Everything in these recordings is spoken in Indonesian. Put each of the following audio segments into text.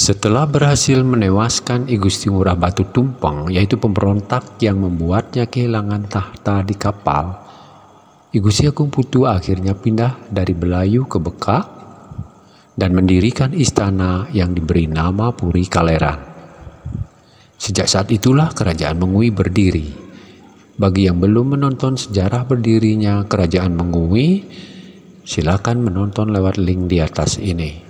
Setelah berhasil menewaskan I Gusti Ngurah Batu Tumpeng, yaitu pemberontak yang membuatnya kehilangan tahta di kapal, I Gusti Agung Putu akhirnya pindah dari Belayu ke Bekak dan mendirikan istana yang diberi nama Puri Kaleran. Sejak saat itulah kerajaan Mengui berdiri. Bagi yang belum menonton sejarah berdirinya kerajaan Mengui, silakan menonton lewat link di atas ini.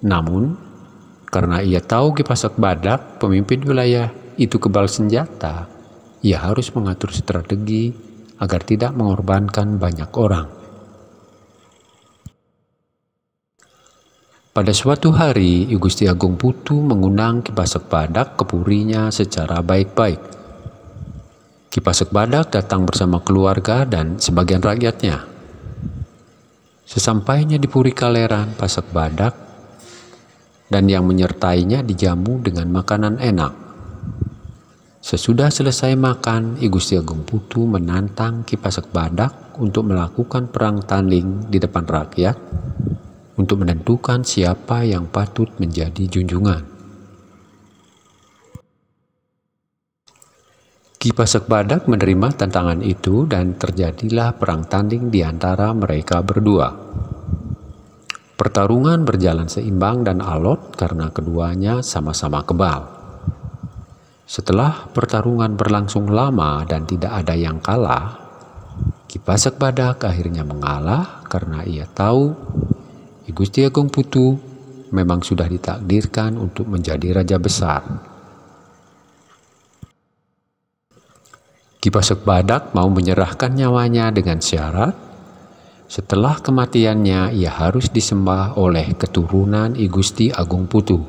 Namun, karena ia tahu Kipasak Badak, pemimpin wilayah itu kebal senjata, ia harus mengatur strategi agar tidak mengorbankan banyak orang. Pada suatu hari, Gusti Agung Putu mengundang Kipasak Badak ke purinya secara baik-baik. Kipasak Badak datang bersama keluarga dan sebagian rakyatnya. Sesampainya di Puri Kaleran, Pasak Badak dan yang menyertainya dijamu dengan makanan enak. Sesudah selesai makan, I Gusti Agung Putu menantang Kipasak Badak untuk melakukan perang tanding di depan rakyat untuk menentukan siapa yang patut menjadi junjungan. Kipasak Badak menerima tantangan itu dan terjadilah perang tanding di antara mereka berdua. Pertarungan berjalan seimbang dan alot karena keduanya sama-sama kebal. Setelah pertarungan berlangsung lama dan tidak ada yang kalah, Kipasak Badak akhirnya mengalah karena ia tahu Gusti Agung Putu memang sudah ditakdirkan untuk menjadi raja besar. Kipasak Badak mau menyerahkan nyawanya dengan syarat setelah kematiannya, ia harus disembah oleh keturunan Igusti Agung Putu.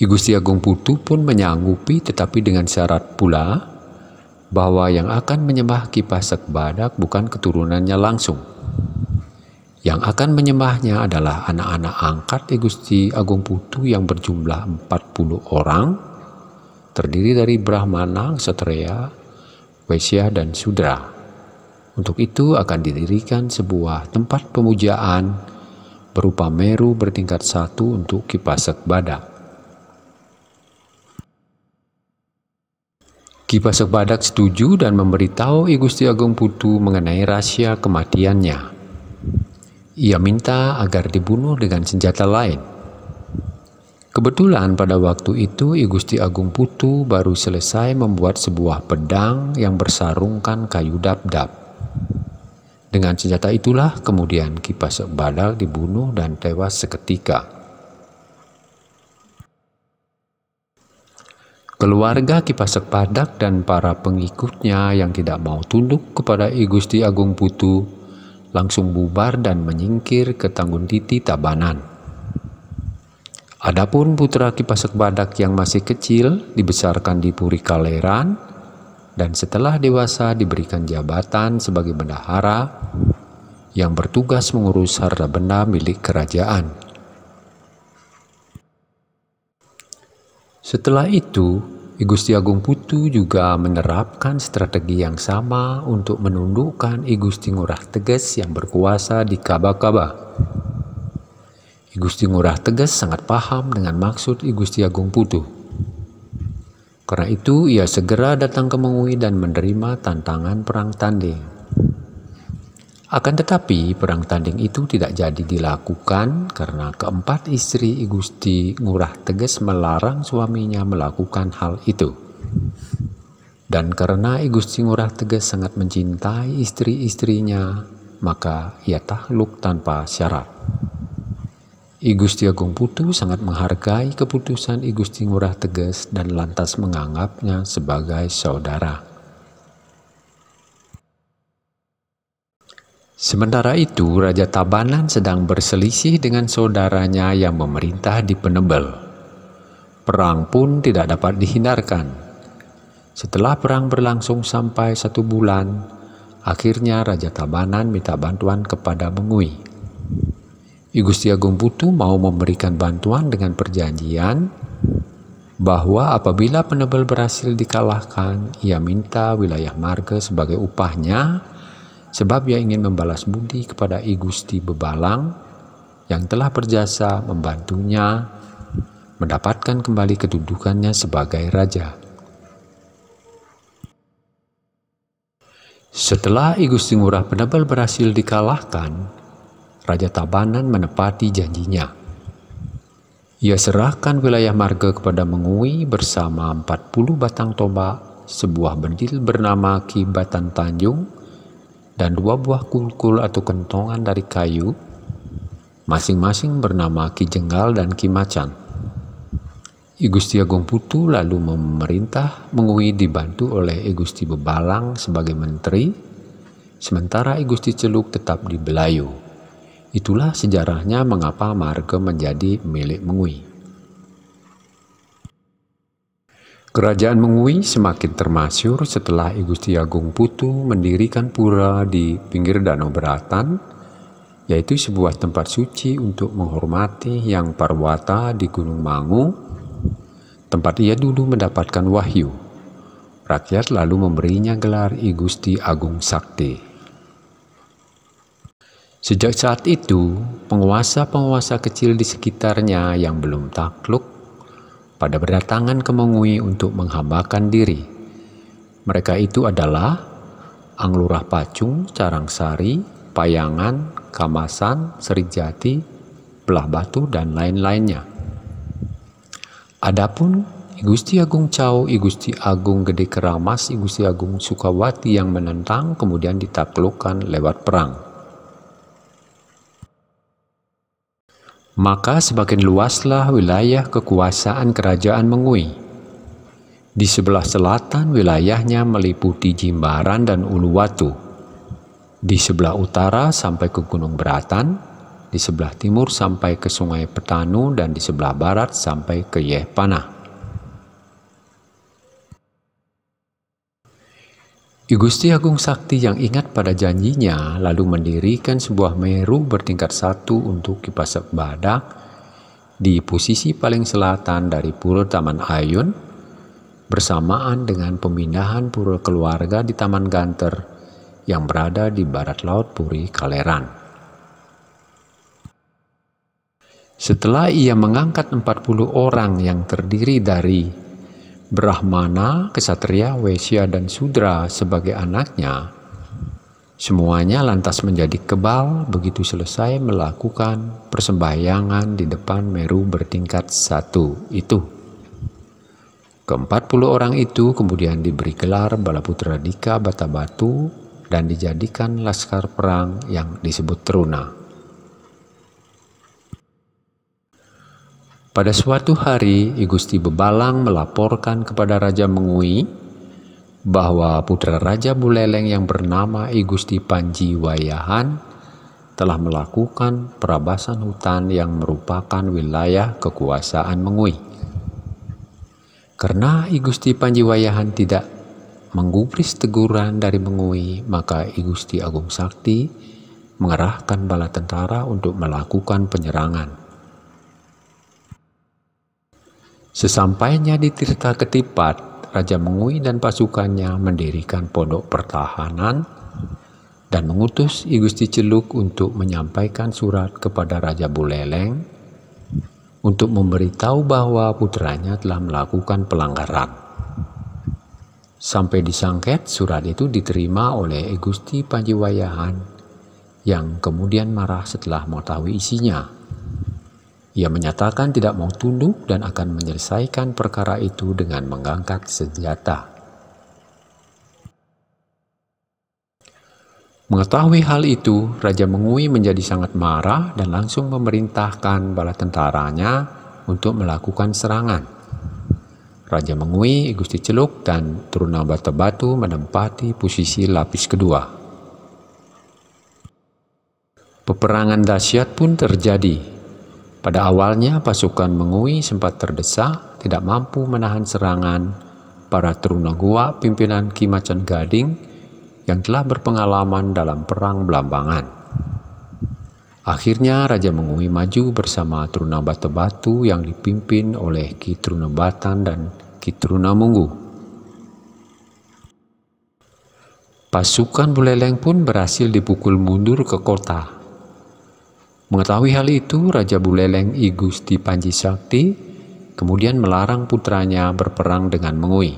Igusti Agung Putu pun menyanggupi tetapi dengan syarat pula bahwa yang akan menyembah kipas Badak bukan keturunannya langsung. Yang akan menyembahnya adalah anak-anak angkat Igusti Agung Putu yang berjumlah 40 orang, terdiri dari Brahmana, Satria, Wesya, dan Sudra. Untuk itu akan didirikan sebuah tempat pemujaan berupa meru bertingkat satu untuk Kipasek Badak. Kipasek Badak setuju dan memberitahu I Gusti Agung Putu mengenai rahasia kematiannya. Ia minta agar dibunuh dengan senjata lain. Kebetulan pada waktu itu I Gusti Agung Putu baru selesai membuat sebuah pedang yang bersarungkan kayu dap-dap. Dengan senjata itulah kemudian kipas Badal dibunuh dan tewas seketika. Keluarga Kipasak Badak dan para pengikutnya yang tidak mau tunduk kepada I Gusti Agung Putu langsung bubar dan menyingkir ke Tanggung Titi Tabanan. Adapun putra Kipasak Badak yang masih kecil dibesarkan di Puri Kaleran dan setelah dewasa diberikan jabatan sebagai bendahara yang bertugas mengurus harta benda milik kerajaan. Setelah itu, Igusti Agung Putu juga menerapkan strategi yang sama untuk menundukkan Igusti Ngurah Teges yang berkuasa di I Igusti Ngurah Teges sangat paham dengan maksud Igusti Agung Putu. Karena itu ia segera datang ke Mengui dan menerima tantangan perang tanding. Akan tetapi perang tanding itu tidak jadi dilakukan karena keempat istri Igusti Ngurah Teges melarang suaminya melakukan hal itu. Dan karena Igusti Ngurah Teges sangat mencintai istri-istrinya, maka ia takluk tanpa syarat. I Gusti Agung Putu sangat menghargai keputusan I Gusti Ngurah Teges dan lantas menganggapnya sebagai saudara. Sementara itu, Raja Tabanan sedang berselisih dengan saudaranya yang memerintah di Penebel. Perang pun tidak dapat dihindarkan. Setelah perang berlangsung sampai satu bulan, akhirnya Raja Tabanan minta bantuan kepada Mengui, I Gusti Agung Putu mau memberikan bantuan dengan perjanjian bahwa apabila penebel berhasil dikalahkan, ia minta wilayah marga sebagai upahnya sebab ia ingin membalas budi kepada I Gusti Bebalang yang telah berjasa membantunya mendapatkan kembali kedudukannya sebagai raja. Setelah I Gusti Ngurah Penebel berhasil dikalahkan, Raja Tabanan menepati janjinya. Ia serahkan wilayah marga kepada Mengui bersama 40 batang tombak, sebuah bendil bernama Kibatan Tanjung, dan dua buah kulkul atau kentongan dari kayu, masing-masing bernama Ki dan Ki Macan. I Gusti Agung Putu lalu memerintah Mengui dibantu oleh I Gusti Bebalang sebagai menteri, sementara I Gusti Celuk tetap di Belayu. Itulah sejarahnya mengapa Marga menjadi milik Mengui. Kerajaan Mengui semakin termasyur setelah I Gusti Agung Putu mendirikan pura di pinggir Danau Beratan, yaitu sebuah tempat suci untuk menghormati Yang Parwata di Gunung Mangu, tempat ia dulu mendapatkan wahyu. Rakyat lalu memberinya gelar I Gusti Agung Sakti. Sejak saat itu, penguasa-penguasa kecil di sekitarnya yang belum takluk pada berdatangan ke Mengui untuk menghambakan diri. Mereka itu adalah Anglurah Pacung, Carangsari, Payangan, Kamasan, Serijati, Belah Batu, dan lain-lainnya. Adapun Igusti Agung Cao, Igusti Agung Gede Keramas, I Agung Sukawati yang menentang kemudian ditaklukkan lewat perang. maka semakin luaslah wilayah kekuasaan kerajaan Mengui. Di sebelah selatan wilayahnya meliputi Jimbaran dan Uluwatu. Di sebelah utara sampai ke Gunung Beratan, di sebelah timur sampai ke Sungai Petanu dan di sebelah barat sampai ke Yehpanah. I Gusti Agung Sakti yang ingat pada janjinya lalu mendirikan sebuah meru bertingkat satu untuk kipas badak di posisi paling selatan dari Pulau Taman Ayun bersamaan dengan pemindahan pura keluarga di Taman Ganter yang berada di barat laut Puri Kaleran. Setelah ia mengangkat 40 orang yang terdiri dari Brahmana, Kesatria, Wesya, dan Sudra sebagai anaknya, semuanya lantas menjadi kebal begitu selesai melakukan persembahyangan di depan Meru bertingkat satu itu. Keempat puluh orang itu kemudian diberi gelar Balaputra Dika Batabatu dan dijadikan laskar perang yang disebut Truna. Pada suatu hari, Igusti Bebalang melaporkan kepada Raja Mengui bahwa putra Raja Buleleng yang bernama Igusti Gusti Panji Wayahan telah melakukan perabasan hutan yang merupakan wilayah kekuasaan Mengui. Karena Igusti Gusti Panji Wayahan tidak menggubris teguran dari Mengui, maka Igusti Agung Sakti mengerahkan bala tentara untuk melakukan penyerangan. Sesampainya di Tirta Ketipat, Raja Mengui dan pasukannya mendirikan pondok pertahanan dan mengutus I Gusti Celuk untuk menyampaikan surat kepada Raja Buleleng untuk memberitahu bahwa putranya telah melakukan pelanggaran. Sampai disangket, surat itu diterima oleh I Gusti Panjiwayahan yang kemudian marah setelah mengetahui isinya. Ia menyatakan tidak mau tunduk dan akan menyelesaikan perkara itu dengan mengangkat senjata. Mengetahui hal itu, Raja Mengui menjadi sangat marah dan langsung memerintahkan bala tentaranya untuk melakukan serangan. Raja Mengui, Gusti Celuk, dan Trunabata Batu menempati posisi lapis kedua. Peperangan dahsyat pun terjadi pada awalnya pasukan Mengui sempat terdesak, tidak mampu menahan serangan para Trunagua pimpinan Ki Macan Gading yang telah berpengalaman dalam perang Belambangan. Akhirnya Raja Mengui maju bersama Trunabata Batu yang dipimpin oleh Ki Trunabatan dan Ki Trunamunggu. Pasukan Buleleng pun berhasil dipukul mundur ke kota Mengetahui hal itu, Raja Buleleng I Gusti Panji Sakti kemudian melarang putranya berperang dengan Mengui.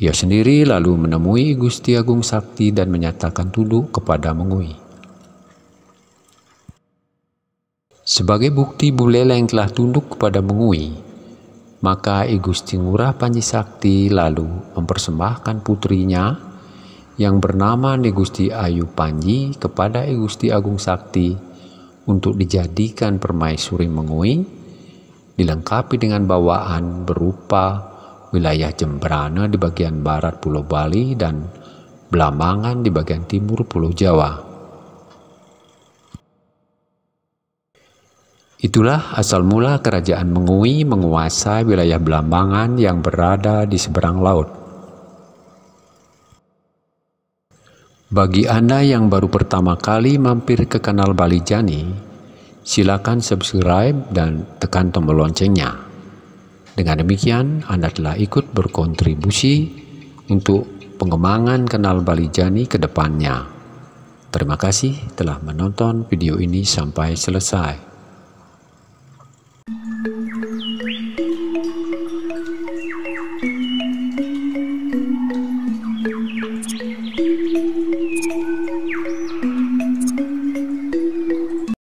Ia sendiri lalu menemui Gusti Agung Sakti dan menyatakan tunduk kepada Mengui. Sebagai bukti Buleleng telah tunduk kepada Mengui, maka I Gusti Ngurah Panji Sakti lalu mempersembahkan putrinya yang bernama Negusti Ayu Panji kepada I Gusti Agung Sakti untuk dijadikan permaisuri mengui, dilengkapi dengan bawaan berupa wilayah Jembrana di bagian barat Pulau Bali dan Blambangan di bagian timur Pulau Jawa. Itulah asal mula kerajaan Mengui menguasai wilayah Blambangan yang berada di seberang laut. Bagi Anda yang baru pertama kali mampir ke kanal Bali Jani, silakan subscribe dan tekan tombol loncengnya. Dengan demikian, Anda telah ikut berkontribusi untuk pengembangan kanal Bali Jani ke depannya. Terima kasih telah menonton video ini sampai selesai.